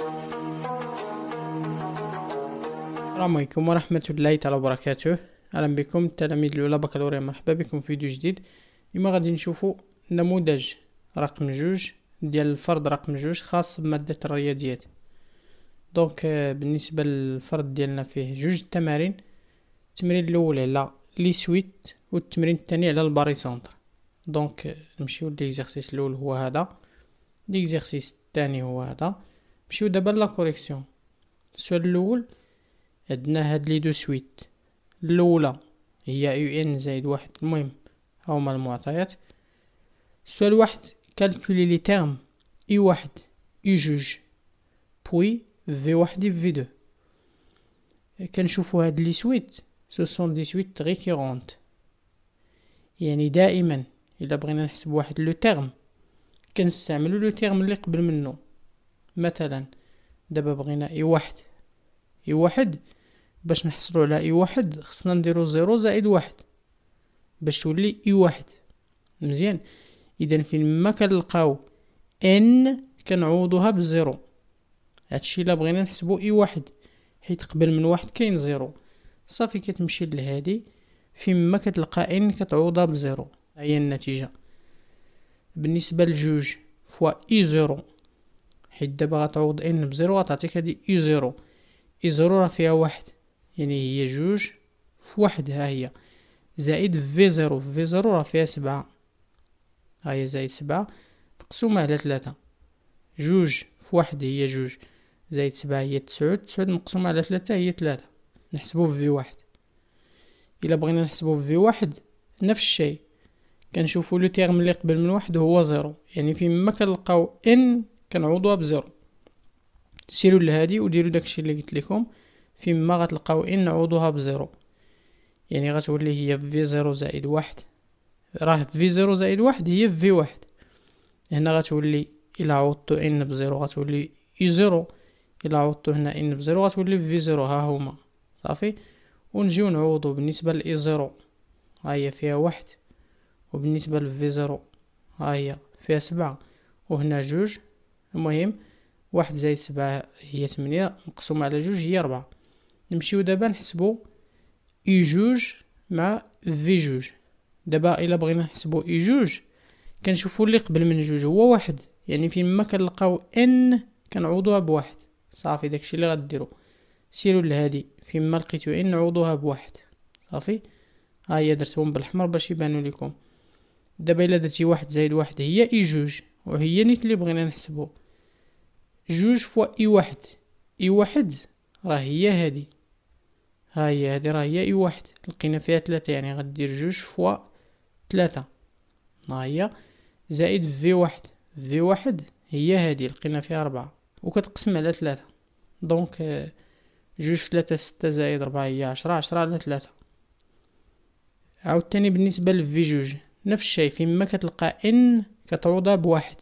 السلام عليكم ورحمة الله تعالى وبركاته أهلا بكم تلاميذ الأولى بكالوريا مرحبا بكم في فيديو جديد اليوم غادي نشوفو نموذج رقم جوج ديال الفرد رقم جوج خاص بمادة الرياضيات دونك آه، بالنسبة للفرد ديالنا فيه جوج تمارين التمرين الأول على لي سويت والتمرين الثاني على الباري سونتر دونك آه، نمشيو ليكزارسيس الأول هو هذا ليكزارسيس الثاني هو هذا نمشيو دابا لا كوريكسيون السؤال الاول عندنا هاد لي دو سويت الاولى هي يو ان زائد واحد المهم هما المعطيات السؤال واحد كالكولي لي تيرم اي واحد اي جوج بوي في واحد اي في دو كنشوفو هاد لي سويت سو سون دي سويت ريكيرونت يعني دائما الا بغينا نحسب واحد لو تيرم كنستعملو لو تيرم اللي قبل منه مثلا دابا بغينا اي واحد اي واحد باش نحصلو على اي واحد خصنا نديرو زيرو زائد واحد باش تولي اي واحد مزيان اذا فين ما كنلقاو ان كنعوضوها بزيرو هادشي الا بغينا نحسبو اي واحد حيت قبل من واحد كاين زيرو صافي كتمشي لهادي فين ما كتلقى ان كتعوضها بزيرو هي النتيجه بالنسبه لجوج فوا اي زيرو حيت دابا غتعوض ان بزيرو غتعطيك هادي اي زيرو اي زيرو راه فيها واحد يعني هي جوج في واحد ها هي زائد في زيرو في زيرو راه فيها سبعة ها هي زائد سبعة مقسومة على تلاتة جوج في واحد هي جوج زائد سبعة هي تسعود تسعود مقسومة على تلاتة هي تلاتة نحسبو في واحد الا بغينا نحسبو في واحد نفس الشيء كنشوفو لو تيغم لي قبل من واحد هو زيرو يعني فيما كنلقاو ان كنعوضوها بزيرو سيروا لهادي وديروا داكشي اللي قلت لكم فيما غتلقاو ان نعوضوها بزيرو يعني غتولي هي في زيرو زائد واحد راه في زيرو زائد واحد هي في واحد هنا غتولي الا عوضتو ان بزيرو غتولي اي e زيرو الا عوضتو هنا ان بزيرو غتولي في زيرو ها هما صافي ونجيو نعوضو بالنسبه لاي زيرو e ها هي فيها واحد وبالنسبه لفي زيرو ها هي فيها سبعة وهنا جوج المهم واحد زائد سبعة هي تمنية مقسومة على جوج هي ربعة نمشيو دابا نحسبو اي جوج مع في جوج دابا الا بغينا نحسبو اي جوج كنشوفو اللي قبل من جوج هو واحد يعني فين ما كنلقاو ان كنعوضوها بواحد صافي داكشي اللي غديرو سيرو لهادي فين ما لقيتو ان عوضوها بواحد صافي ها هي درتهم بالحمر باش يبانو لكم دابا الا درتي واحد زائد واحد هي اي جوج وهي نيت اللي بغينا نحسبو جوج فوا اي واحد اي واحد راه هي هادي ها هي هادي راه هي اي واحد لقينا فيها ثلاثة يعني غدير جوج فوا ثلاثة ها هي زائد في واحد في واحد هي هادي لقينا فيها ربعة وكتقسم على ثلاثة دونك آه، جوج في ثلاثة ستة زائد ربعة هي عشرة عشرة على ثلاثة عاود تاني بالنسبة لفي جوج نفس الشيء فيما كتلقى ان كتعوضها بواحد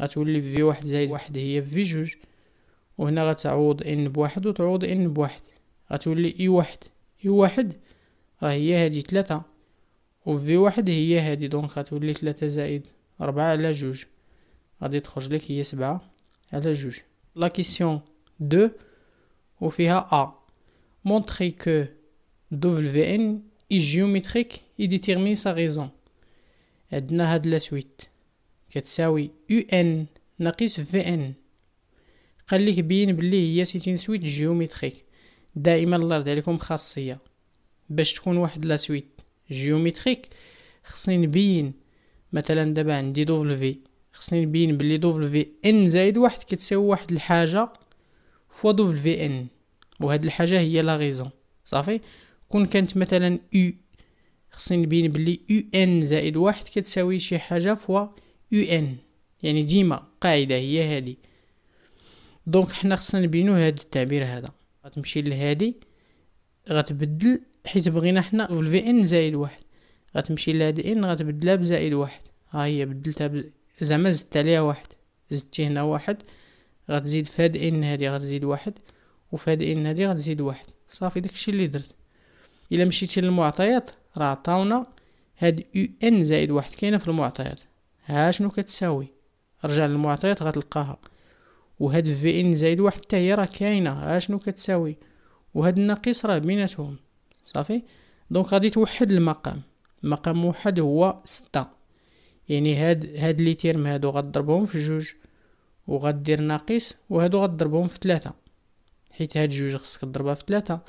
غتولي في واحد زائد واحد هي في جوج وهنا غتعوض ان بواحد وتعوض ان بواحد غتولي اي واحد اي واحد راه هي هادي تلاتة وفي واحد هي هادي دونك غتولي تلاتة زائد ربعة على جوج غادي تخرج لك هي سبعة على جوج لا كيسيون دو وفيها ا مونتري كو دو في ان اي جيومتريك اي ديتيرمين سا ريزون عندنا هاد لاسويت كتساوي يو ان ناقص في ان قال لك بين بلي هي سيتين سويت جيومتريك دائما الله يرضي عليكم خاصيه باش تكون واحد لاسويت جيومتريك خصني نبين مثلا دابا عندي دوفل في خصني نبين بلي دوفل في ان زائد واحد كتساوي واحد الحاجه فوا دوفل في ان وهاد الحاجه هي لا غيزون صافي كون كانت مثلا يو خصني نبين بلي يو ان زائد واحد كتساوي شي حاجة فوا يو ان يعني ديما قاعدة هي هادي دونك حنا خصنا نبينو هاد التعبير هذا غتمشي لهادي غتبدل حيت بغينا حنا في الفي ان زائد واحد غتمشي لهاد ان غتبدلها بزائد واحد ها هي بدلتها ب... زعما زدت عليها واحد زدتي هنا واحد غتزيد في هاد ان هادي غتزيد واحد وفي هاد ان هادي غتزيد واحد صافي داكشي اللي درت الا مشيتي للمعطيات راه عطاونا هاد يو ان زائد واحد كاينه في المعطيات ها شنو كتساوي رجع للمعطيات غتلقاها وهاد في ان زائد واحد حتى هي راه كاينه ها شنو كتساوي وهاد الناقص راه بيناتهم صافي دونك غادي توحد المقام مقام موحد هو ستة يعني هاد هاد لي تيرم هادو غضربهم في جوج وغدير ناقص وهادو غضربهم في ثلاثة حيت هاد جوج خصك تضربها في ثلاثة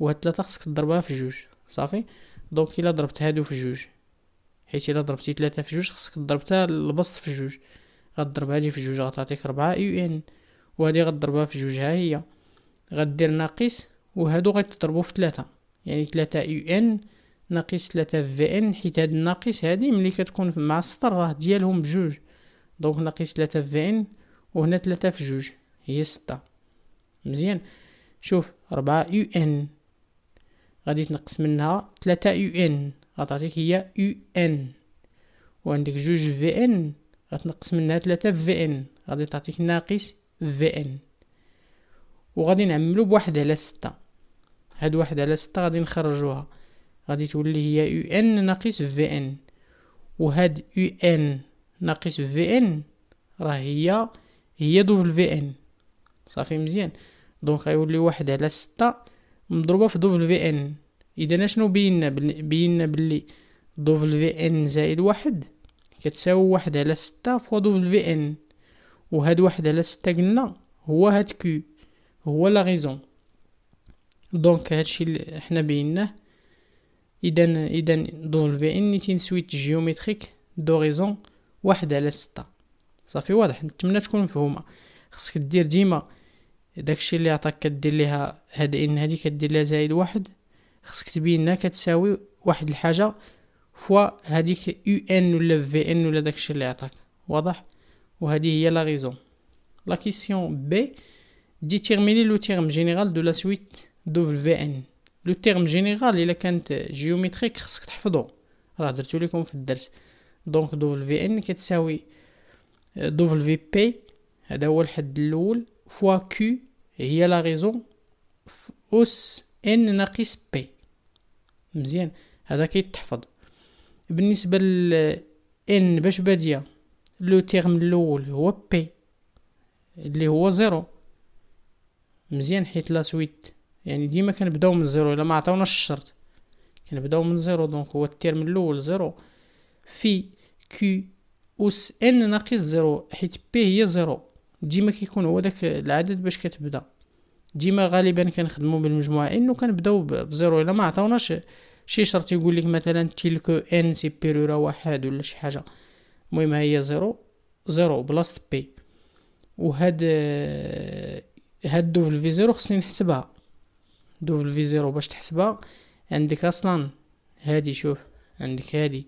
وهاد ثلاثة خصك تضربها في جوج صافي دونك الا ضربت هادو في جوج حيت الا ضربتي ثلاثة في جوج خصك تضرب تا البسط في جوج غضرب هادي في جوج غتعطيك ربعة يو ان وهادي غضربها في جوج ها هي غدير ناقص وهادو غيتضربوا في ثلاثة يعني ثلاثة يو ان ناقص ثلاثة في ان حيت هاد الناقص هادي ملي كتكون مع السطر راه ديالهم بجوج دونك ناقص ثلاثة في ان وهنا ثلاثة في جوج هي ستة مزيان شوف ربعة يو ان غادي تنقص منها ثلاثة يو ان غتعطيك هي يو ان وعندك جوج في ان غتنقص منها ثلاثة في ان غادي تعطيك ناقص في ان وغادي نعملو بواحد على ستة هاد واحد على ستة غادي نخرجوها غادي تولي هي يو ان ناقص في ان وهاد يو ان ناقص في ان راه هي هي دوبل في ان صافي مزيان دونك غيولي واحد على ستة مضروبة في دوفل في ان اذا اشنو بينا بينا بلي دوفل في ان زائد واحد كتساوي واحد على ستة فوا دوفل في ان وهاد واحد على ستة قلنا هو هاد كو هو لا غيزون دونك هادشي اللي حنا بيناه اذا اذا دوفل في ان نيتين سويت جيومتريك غيزون واحد على ستة صافي واضح نتمنى تكون مفهومه خصك دير ديما داكشي اللي عطاك كدير ليها هاد ان هادي كدير ليها زائد واحد خصك تبين انها كتساوي واحد الحاجه فوا هاديك يو ان ولا في ان ولا داكشي اللي عطاك واضح وهذه هي لا ريزون لا كيسيون بي ديتيرميني لو تيرم جينيرال دو لا سويت دو في ان لو تيرم جينيرال الا كانت جيومتريك خصك تحفظو راه درتو لكم في الدرس دونك دو في ان كتساوي دو في بي هذا هو الحد الاول فوا كيو هي لا غيزون في أس ان ناقص بي مزيان هذا كيتحفظ بالنسبة ل ان باش بادية لو تيرم الاول هو بي اللي هو زيرو مزيان حيت لا سويت يعني ديما كنبداو من زيرو الا ما عطاوناش الشرط كنبداو من زيرو دونك هو التيرم الاول زيرو في كي أس ان ناقص زيرو حيت بي هي زيرو ديما كيكون هو داك العدد باش كتبدا ديما غالبا كنخدمو بالمجموعه ان كنبداو بزيرو الا ما عطاوناش شي شرط يقول لك مثلا تلك ان سي بيرورا واحد ولا شي حاجه المهم هي زيرو زيرو بلاصه بي وهاد هاد دوفل في زيرو خصني نحسبها دوفل في زيرو باش تحسبها عندك اصلا هادي شوف عندك هادي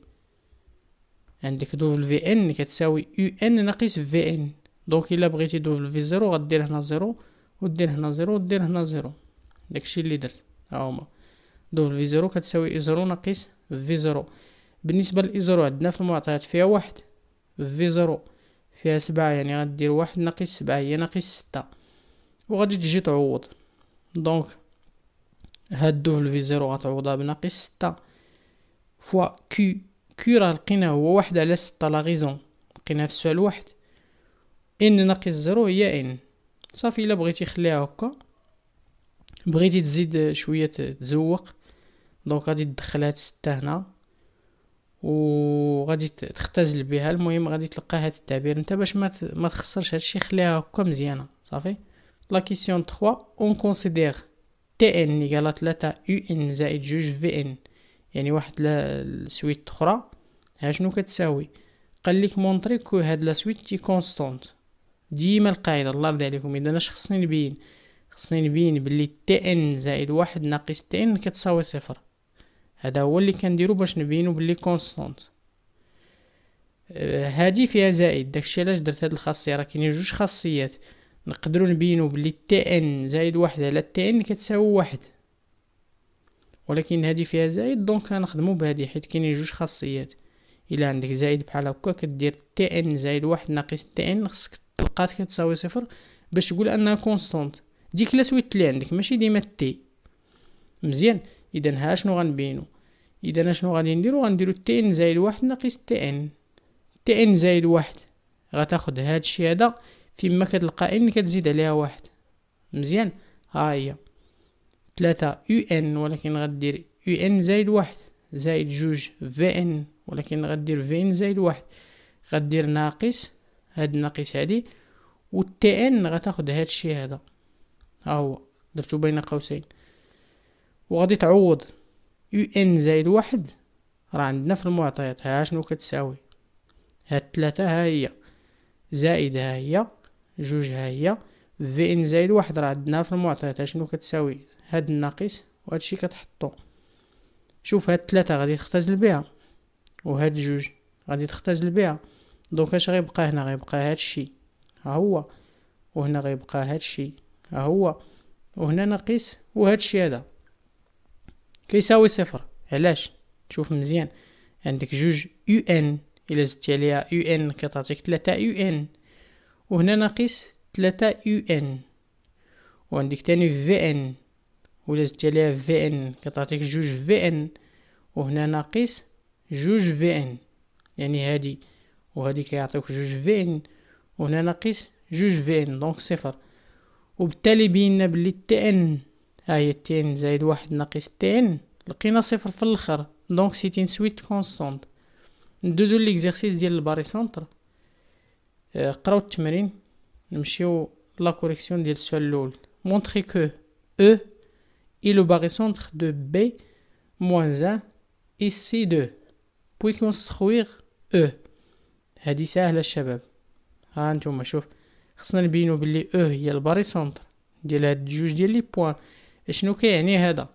عندك دوفل في ان كتساوي يو ان ناقص في ان دونك الا بغيتي دوف في زيرو غدير هنا زيرو ودير هنا زيرو ودير هنا زيرو داكشي اللي درت ها هما دوف في زيرو كتساوي اي زيرو ناقص في زيرو بالنسبه لاي زيرو عندنا في المعطيات فيها واحد في زيرو فيها سبعة يعني غدير واحد ناقص سبعة هي ناقص ستة وغادي تجي تعوض دونك هاد دوفل في زيرو غتعوضها بناقص ستة فوا كي كي راه لقينا هو واحد على ستة لا غيزون لقينا في السؤال واحد ان ناقص زيرو هي ان صافي الا بغيتي خليها هكا بغيتي تزيد شويه تزوق دونك غادي تدخل هاد ستة هنا وغادي تختزل بها المهم غادي تلقى هاد التعبير انت باش ما ما تخسرش هادشي خليها هكا مزيانه صافي لا كيسيون 3 اون كونسيدير تي ان يقال 3 يو ان زائد جوج في ان يعني واحد سويت اخرى ها شنو كتساوي قال لك مونطري كو هاد لا سويت تي كونستونت ديما القاعدة الله يرضي عليكم اذا انا خصني نبين خصني نبين بلي تي ان زائد واحد ناقص تي ان كتساوي صفر هذا هو اللي كنديرو باش نبينو بلي كونستونت آه، هادي فيها زائد داكشي علاش درت هاد الخاصيه راه كاينين جوج خاصيات نقدرو نبينو بلي تي ان زائد واحد على تي ان كتساوي واحد ولكن هادي فيها زائد دونك كنخدمو بهادي حيت كاينين جوج خاصيات الا عندك زائد بحال هكا كدير تي ان زائد واحد ناقص تي ان خصك تلقات كتساوي صفر باش تقول انها كونستونت ديك كلاس ويت اللي عندك ماشي ديما تي مزيان اذا ها شنو غنبينو اذا شنو غادي نديرو غنديرو تي ان زائد واحد ناقص تي ان تي ان زائد واحد غتاخد هادشي هذا فيما كتلقى ان كتزيد عليها واحد مزيان ها هي تلاتة يو ان ولكن غدير يو ان زائد واحد زائد جوج في ان ولكن غدير في ان زائد واحد غدير ناقص هاد الناقص هادي والتي ان غتاخد هاد الشيء هذا ها هو درتو بين قوسين وغادي تعوض يو ان زائد واحد راه عندنا في المعطيات ها شنو كتساوي هاد ثلاثة ها هي زائد ها هي جوج ها هي في ان زائد واحد راه عندنا في المعطيات ها شنو كتساوي هاد الناقص وهادشي كتحطو شوف هاد ثلاثة غادي تختزل بها وهاد جوج غادي تختزل بها دونك اش غيبقى هنا غيبقى هادشي ها هو وهنا غيبقى هادشي ها هو وهنا ناقص وهادشي هذا كيساوي صفر علاش شوف مزيان عندك جوج يو ان الى زدتي عليها يو ان كتعطيك ثلاثة يو ان وهنا ناقص ثلاثة يو ان وعندك تاني في ان ولا زدتي عليها في ان كتعطيك جوج في ان وهنا ناقص جوج في ان يعني هذه وغادي كيعطيوك جوج فين وهنا ناقص جوج فين دونك صفر وبالتالي بينا بلي تي ان ها هي التي ان زائد واحد ناقص تي ان لقينا صفر في الاخر دونك سيتين سويت كونستونت ندوزو ليكزيرسيس ديال الباري سونتر قراو التمرين نمشيو لا كوريكسيون ديال السؤال الاول مونتري كو او اي est le دو بي موان زان اي سي دو بوي construire او e. هادي ساهلة الشباب ها نتوما شوف خصنا نبينو بلي او أه هي الباري سونتر ديال هاد جوج ديال لي بوان اشنو كيعني هذا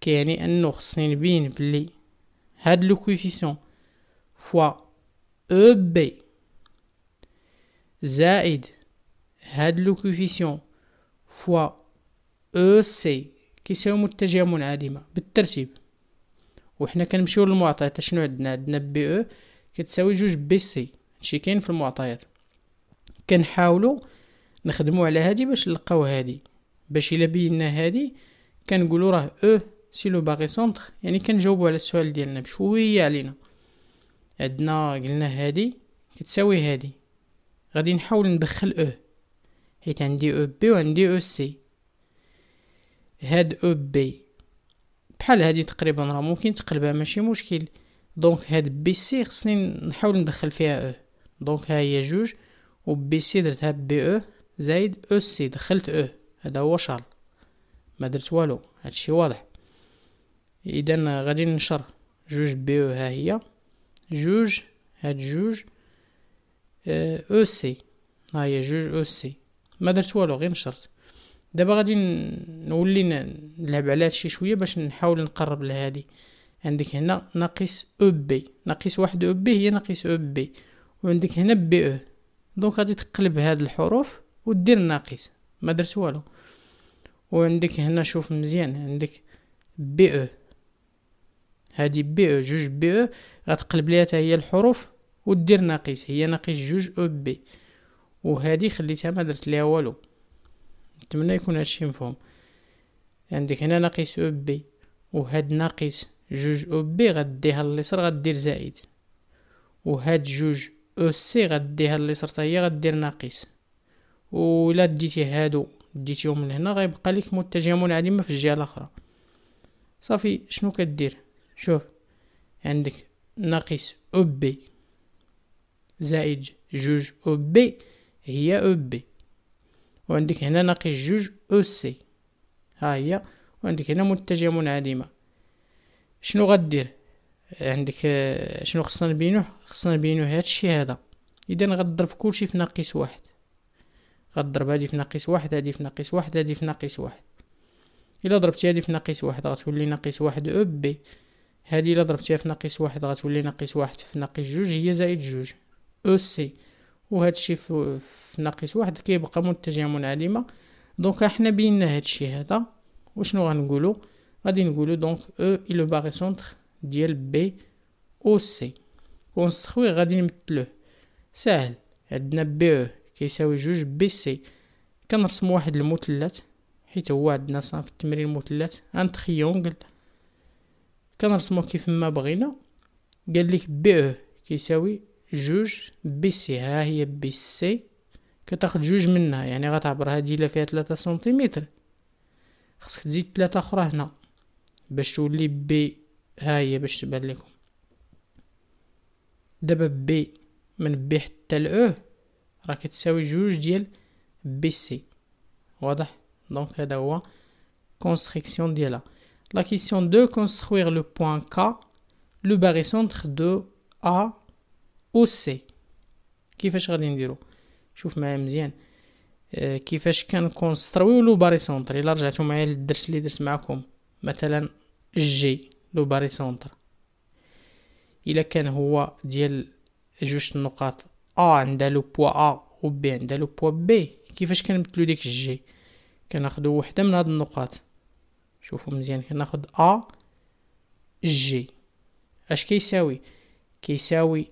كيعني انه خصني نبين بلي هاد لو كويفيسيون فوا او بي زائد هاد لو كويفيسيون فوا او سي كيساوي التجاهم منعدمه بالترتيب وحنا كنمشيو للمعطيات شنو عندنا عندنا بي او كتساوي جوج بي سي هادشي كاين في المعطيات كنحاولوا نخدموا على هادي باش نلقاو هادي باش الا بينا هادي كنقولوا راه او سي لو باغي سونتر يعني كنجاوبوا على السؤال ديالنا بشويه علينا عندنا قلنا هادي كتساوي هادي غادي نحاول ندخل او حيت عندي او بي وعندي او سي هاد او بي بحال هادي تقريبا راه ممكن تقلبها ماشي مشكل دونك هاد بي سي خصني نحاول ندخل فيها او e. دونك ها هي جوج و بي سي درتها بي او e، زائد او e سي دخلت او هذا هو شال ما درت والو هادشي واضح اذا غادي ننشر جوج بي او ها هي جوج هاد جوج او سي ها هي جوج او سي ما درت والو غير نشرت دابا غادي نولي نلعب على هادشي شويه باش نحاول نقرب لهادي عندك هنا ناقص او بي ناقص واحد او بي هي ناقص او بي وعندك هنا بي او دونك غادي تقلب هاد الحروف ودير ناقص ما درت والو وعندك هنا شوف مزيان عندك بي او هادي بي او جوج بي او غتقلب ليها هي الحروف ودير ناقص هي ناقص جوج او بي وهادي خليتها ما درت ليها والو نتمنى يكون هادشي مفهوم عندك هنا ناقص او بي وهاد ناقص جوج او بي غديها لليسر غدير زائد وهاد جوج او سي غديها لليسر حتى هي غدير ناقص ولا ديتي هادو ديتيهم من هنا غيبقى لك منعدم عديمه في الجهه الاخرى صافي شنو كدير شوف عندك ناقص او بي زائد جوج او بي هي او بي وعندك هنا ناقص جوج او سي ها هي وعندك هنا متجهه منعدمه شنو غدير عندك آه، شنو خصنا نبينوه خصنا نبينوه هادشي هذا اذا غضرب كلشي في ناقص واحد غضرب هادي في ناقص واحد هادي في ناقص واحد هادي في ناقص واحد الا ضربتي هادي في ناقص واحد غتولي ناقص واحد او بي هادي الا ضربتيها في ناقص واحد غتولي ناقص واحد في ناقص جوج هي زائد جوج او سي وهادشي في, في ناقص واحد كيبقى متجهه منعدمه دونك احنا بينا هادشي هذا وشنو غنقولو غادي نقولو دونك او اي لو سونتر ديال بي او سي كونستخوي غادي نمثلوه ساهل عندنا بي او كيساوي جوج بي سي كنرسمو واحد المثلث حيت هو عندنا في التمرين المثلث ان تريونغل كنرسمو كيف ما بغينا قال لك بي او كيساوي جوج بي سي ها هي بي سي كتاخد جوج منها يعني غتعبر هادي الا فيها 3 سنتيمتر خصك تزيد 3 اخرى هنا باش تولي بي هاي باش تبان لكم دابا بي من بي حتى لأو راه كتساوي جوج ديال بي سي واضح دونك هذا هو كونستريكسيون ديالها لا كيسيون دو كونستروير لو بوين كا لو باري سونتر دو ا او سي كيفاش غادي نديرو شوف معايا مزيان آه، كيفاش كنكونستروي لو باري سونتر الا رجعتو معايا للدرس اللي درت معاكم مثلا جي لو باري سونتر الا كان هو ديال جوج النقاط ا عندها لو بوا ا و بي عندها لو بوا بي كيفاش كنمثلو ديك جي كناخدو وحده من هاد النقاط شوفوا مزيان كناخد ا جي اش كيساوي كيساوي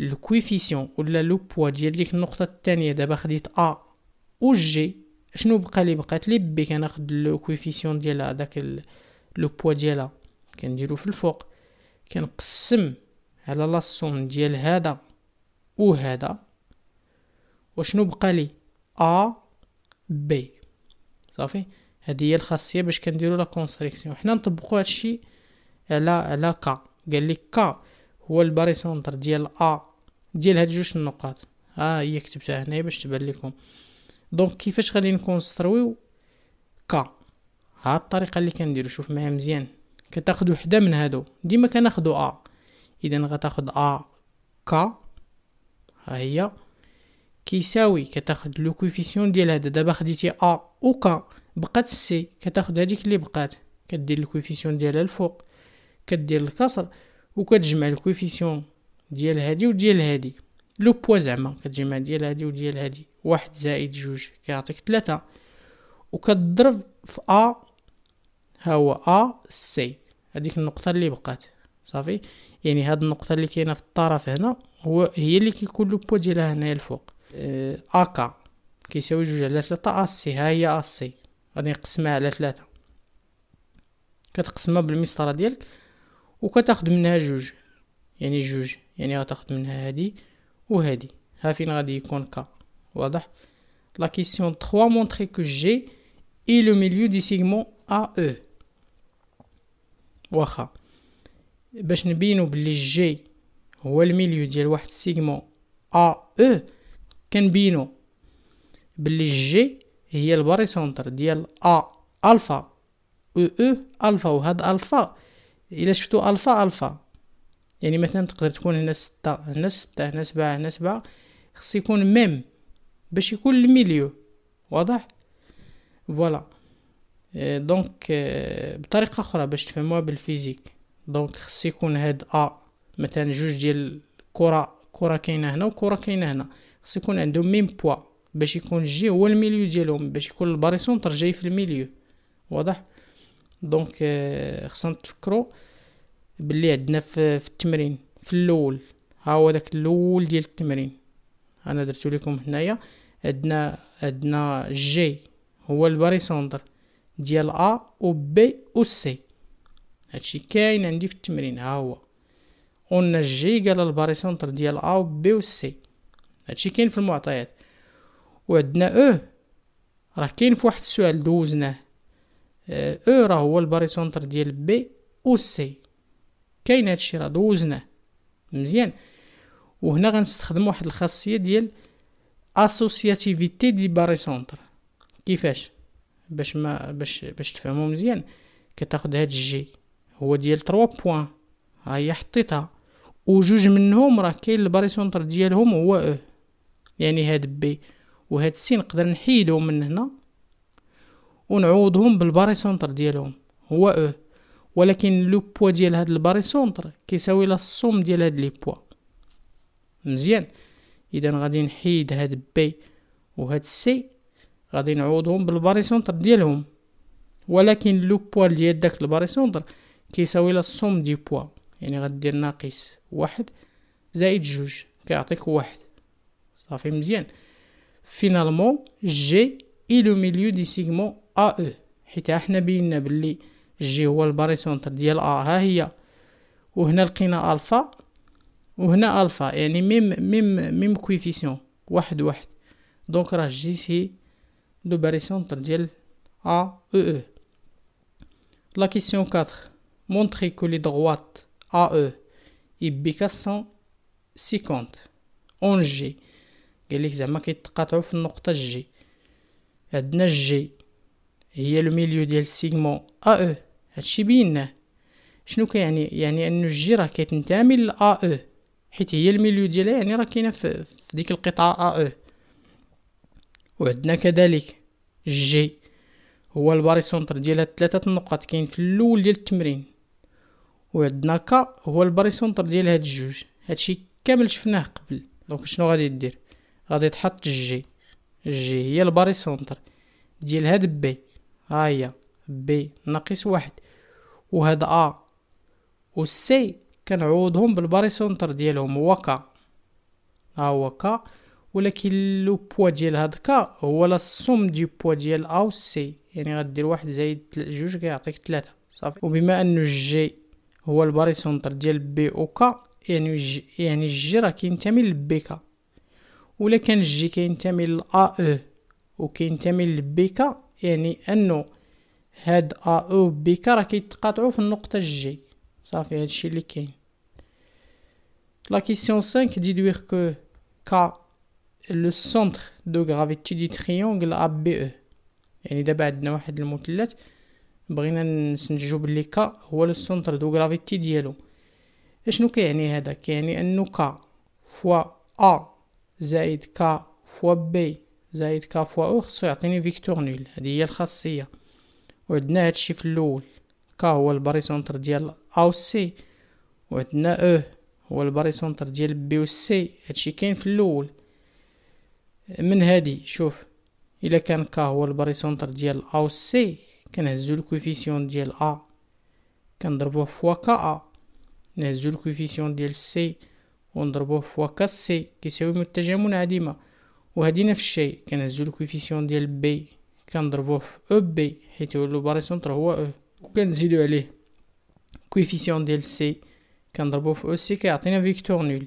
الكويفيسيون ولا لو بوا ديال ديك النقطه الثانيه دابا خديت ا و جي شنو بقى لي بقات لي بي كناخد لو كويفيسيون ديال هذاك لو بوا ديالها كنديرو في الفوق كنقسم على سوم ديال هذا وهذا وشنو بقى لي ا بي صافي هذه هي الخاصيه باش كنديرو لا كونستريكسيون حنا نطبقوا هادشي على على كا قال لي كا هو الباريسونتر ديال ا ديال هاد جوج النقاط ها آه، هي كتبتها هنايا باش تبان لكم دونك كيفاش غادي نكونسترويو كا ها الطريقة اللي كنديرو شوف معايا مزيان كتاخد وحدة من هادو ديما كناخدو ا اذا غتاخد ا ك ها هي كيساوي كتاخد لو كوفيسيون ديال هذا دابا خديتي ا او ك بقات سي كتاخد هذيك اللي بقات كدير الكوفيسيون ديالها الفوق كدير الكسر وكتجمع الكوفيسيون ديال هادي وديال هادي لو بوا زعما كتجمع ديال هادي وديال هادي واحد زائد جوج كيعطيك ثلاثة وكتضرب في ا ها هو ا سي هذيك النقطه اللي بقات صافي يعني هاد النقطه اللي كاينه في الطرف هنا هو هي اللي كيكون لو بو ديالها هنايا الفوق ا آه، كا كيساوي جوج على ثلاثة سي ها هي ا سي غادي نقسمها على ثلاثة كتقسمها بالمسطرة ديالك وكتاخد منها جوج يعني جوج يعني غتاخد منها هادي وهادي ها فين غادي يكون كا واضح لا كيسيون 3 مونتري كو جي اي لو ميليو دي سيغمون ا او واخا باش نبينو بلي جي هو الميليو ديال واحد السيغمون ا او e، كنبينو بلي جي هي الباريسونتر ديال ا الفا او او e الفا وهاد الفا الا شفتو الفا الفا يعني مثلا تقدر تكون هنا ستة هنا ستة هنا سبعة هنا سبعة خص يكون ميم باش يكون الميليو واضح فوالا دونك إيه، إيه، بطريقه اخرى باش تفهموها بالفيزيك دونك خص يكون هاد ا مثلا جوج ديال كره كره كاينه هنا وكره كاينه هنا خص يكون عندهم ميم بوا باش يكون جي هو الميليو ديالهم باش يكون الباريسونتر جاي في الميليو واضح دونك إيه، خصنا نتفكرو باللي عندنا في, التمرين في الاول ها هو داك الاول ديال التمرين انا درتو لكم هنايا عندنا عندنا جي هو الباريسونتر ديال ا و بي و سي هادشي كاين عندي في التمرين ها هو قلنا جي قال الباريسونتر ديال ا و بي و سي هادشي كاين في المعطيات وعندنا او e. راه كاين في واحد السؤال دوزناه او آه، e راه هو الباريسونتر ديال بي و سي كاين هادشي راه دوزناه مزيان وهنا غنستخدم واحد الخاصيه ديال اسوسياتيفيتي دي باريسونتر كيفاش باش ما باش باش تفهمو مزيان كتاخد هاد الجي هو ديال 3 بوين ها هي حطيتها وجوج منهم راه كاين الباريسونتر ديالهم هو او يعني هاد بي وهاد سي نقدر نحيدهم من هنا ونعوضهم بالباريسونتر ديالهم هو او ولكن لو بوا ديال هاد الباريسونتر كيساوي لا السوم ديال هاد لي بوا مزيان اذا غادي نحيد هاد بي وهاد سي غادي نعوضهم بالباري سونتر ديالهم ولكن لو بوا ديال داك الباري سونتر كيساوي لا سوم دي بوا يعني غدير ناقص واحد زائد جوج كيعطيك واحد صافي مزيان فينالمون جي اي لو ميليو دي سيغمون ا او حيت حنا بينا بلي جي هو الباري سونتر ديال ا ها هي وهنا لقينا الفا وهنا الفا يعني ميم ميم ميم كويفيسيون واحد واحد دونك راه جي سي لو باري سونتر ديال ا او او لا كيسيون 4 مونتري كو لي دغوات ا او يبيكا سون سيكونت اون جي قالك زعما كيتقاطعو في النقطة جي عندنا جي هي لو ميليو ديال سيغمون ا او هادشي بيناه شنو كيعني يعني انو الجي راه كتنتمي ل ا او حيت هي الميليو ديالها يعني راه كاينه في, في ديك القطعه ا او وعندنا كذلك جي هو الباريسونتر هاد ثلاثة النقط كاين في الاول ديال التمرين وعندنا كا هو الباريسونتر ديال هاد الجوج هادشي كامل شفناه قبل دونك شنو غادي دير غادي تحط جي جي هي الباريسونتر ديال هاد بي ها هي بي ناقص واحد وهاد ا و سي كنعوضهم بالباريسونتر ديالهم هو كا ها هو كا ولكن لو بوا ديال هاد كا هو لا سوم دي بوا ديال ا و سي يعني غدير واحد زايد جوج كيعطيك ثلاثة صافي وبما ان جي هو الباريسونتر ديال بي او كا يعني جي يعني جي راه كينتمي لبي كا ولا كان جي كينتمي ا او e وكينتمي لبي كا يعني انه هاد ا او بي كا راه كيتقاطعوا في النقطة جي صافي هادشي اللي كاين لا كيسيون 5 ديدوير كو كا لو سونتر دو غرافيتي دي تريونغل ا بي او يعني دابا عندنا واحد المثلث بغينا نسنجو بلي كا هو لو سونتر دو غرافيتي ديالو اشنو كيعني هذا كيعني انه كا فوا ا زائد كا فوا بي زائد كا فوا او خصو يعطيني فيكتور نول هذه هي الخاصيه وعندنا هادشي في الاول كا هو الباريسونتر ديال ا و سي وعندنا او e هو الباريسونتر ديال بي و سي هادشي كاين في الاول من هادي شوف الا كان كا هو البريسونتر ديال ا و سي كنهزو الكوفيسيون ديال ا كنضربوه فوا كا ا نهزو الكوفيسيون ديال سي ونضربوه فوا كا سي كيساوي متجامل عديمه وهادي نفس الشيء كنهزو الكوفيسيون ديال بي كنضربوه في او e بي حيت هو البريسونتر هو او e. وكنزيدو عليه كوفيسيون ديال سي كنضربوه في او e سي كيعطينا فيكتور نول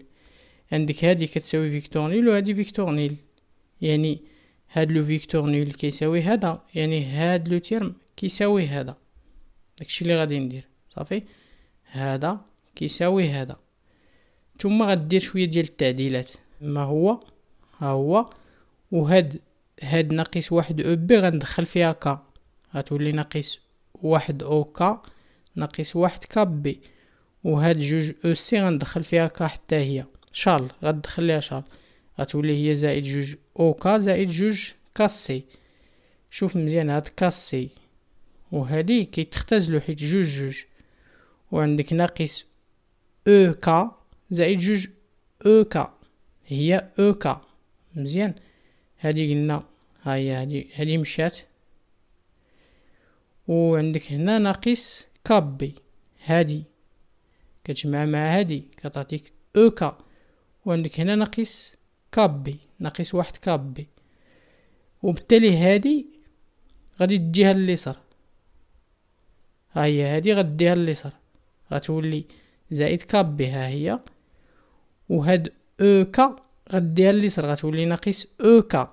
عندك هادي كتساوي فيكتور نيل وهادي فيكتور نيل يعني هاد لو فيكتور نول كيساوي هذا يعني هاد لو تيرم كيساوي هذا داكشي اللي غادي ندير صافي هذا كيساوي هذا ثم غدير شويه ديال التعديلات ما هو ها هو وهاد هاد ناقص واحد او بي غندخل فيها كا غتولي ناقص واحد او كا ناقص واحد كا بي وهاد جوج او سي غندخل فيها كا حتى هي شال غدخل ليها شال غتولي هي زائد جوج او كا زائد جوج كاسي شوف مزيان هاد كاسي وهادي كيتختزلو حيت جوج جوج وعندك ناقص او كا زائد جوج او كا هي او كا مزيان هادي قلنا هاهي هادي هادي مشات وعندك هنا ناقص كابي هادي كتجمع مع هادي كتعطيك او كا وعندك هنا ناقص كابي ناقص واحد كابي وبالتالي هادي غادي تجيها لليسار ها هي هادي غديها لليسار غتولي زائد كابي ها هي وهاد او كا غديها لليسار غتولي ناقص او كا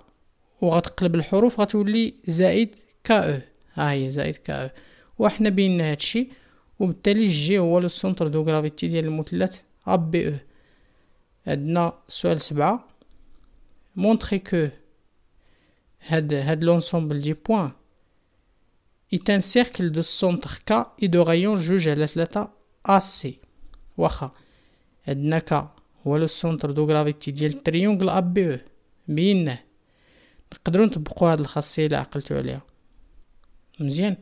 وغتقلب الحروف غتولي زائد كا او ها هي زائد كا او وحنا بينا هادشي وبالتالي جي هو لو سونتر دو غرافيتي ديال المثلث ا بي او عندنا السؤال سبعة montrer que هاد had l'ensemble des points est un cercle de centre K et de rayon juge à l'athlète AC. واخا عندنا كا هو لو سونتر دو غرافيتي ديال التريونغل ا بي او بيناه نقدروا نطبقوا هاد الخاصيه اللي عقلتو عليها مزيان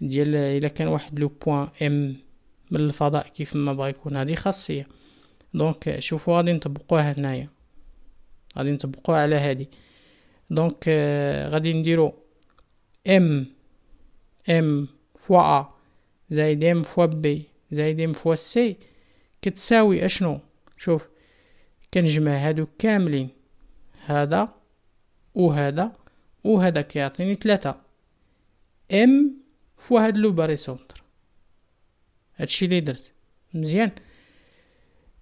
ديال الا كان واحد لو بوين ام من الفضاء كيف ما بغا يكون هذه خاصيه دونك شوفوا غادي نطبقوها هنايا غادي نطبقوها على هذه دونك آه، غادي نديرو ام ام فوا ا زائد ام فوا بي زائد ام فوا سي كتساوي اشنو شوف كنجمع هادو كاملين هذا وهذا وهذا كيعطيني ثلاثة ام فوا هاد لو سونتر هادشي اللي درت مزيان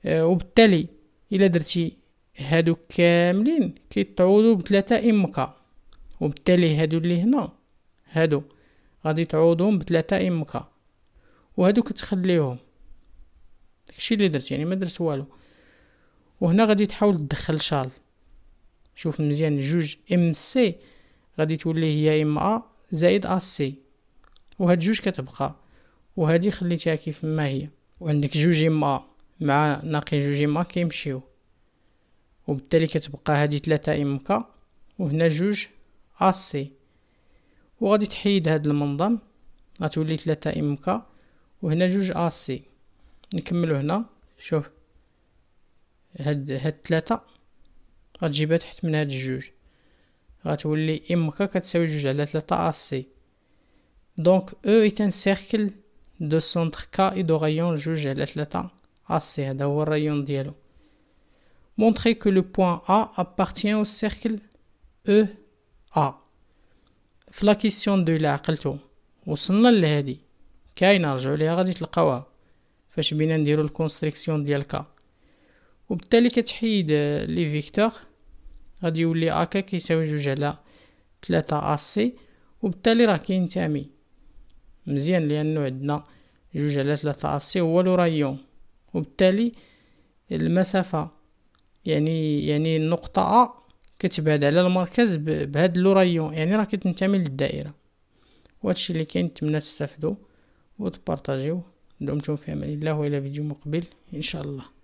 آه، وبالتالي الا درتي هادو كاملين كيتعوضوا بثلاثة ام كا وبالتالي هادو اللي هنا هادو غادي تعوضهم بثلاثة ام كا وهادو كتخليهم داكشي اللي درت يعني ما درت والو وهنا غادي تحاول تدخل شال شوف مزيان جوج ام سي غادي تولي هي ام ا زائد ا سي وهاد جوج كتبقى وهادي خليتها كيف ما هي وعندك جوج ام ا مع ناقي جوج ام ا كيمشيو وبالتالي كتبقى هذه ثلاثة ام كا وهنا جوج اسي وغادي تحيد هذا المنظم غتولي ثلاثة ام كا وهنا جوج اسي نكملو هنا شوف هاد هاد ثلاثة غتجيبها تحت من هاد الجوج غتولي ام كا كتساوي جوج على ثلاثة اسي دونك او ايت ان سيركل دو سونتر كا اي دو رايون جوج على ثلاثة اسي هذا هو الريون ديالو Montrez que le point A appartient au cercle EA. في لا دو لا عقلتو وصلنا لهادي كاينه رجعوا ليها غادي تلقاوها فاش بينا نديرو الكونستريكسيون ديال كا وبالتالي كتحيد لي فيكتور غادي يولي اكا كيساوي جوج على ثلاثة اسي وبالتالي راه كينتمي مزيان لانه عندنا جوج على ثلاثة اسي هو لو رايون وبالتالي المسافة يعني يعني النقطة أ كتبعد على المركز بهاد لورايون يعني راه كتنتمي للدائرة وهادشي اللي كاين نتمنى تستافدو وتبارطاجيو دمتم في امان الله والى فيديو مقبل ان شاء الله